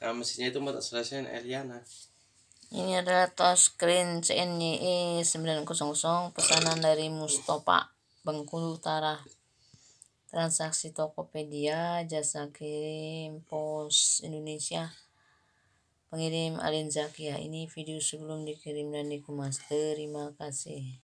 Nah, mesinnya itu motor selesaian Eliana. Ini adalah touchscreen CNYE 900 pesanan dari Mustopa Bengkulu Utara. Transaksi Tokopedia, jasa kirim pos Indonesia. Pengirim Alin Zakia. Ini video sebelum dikirim dan dikemas. Terima kasih.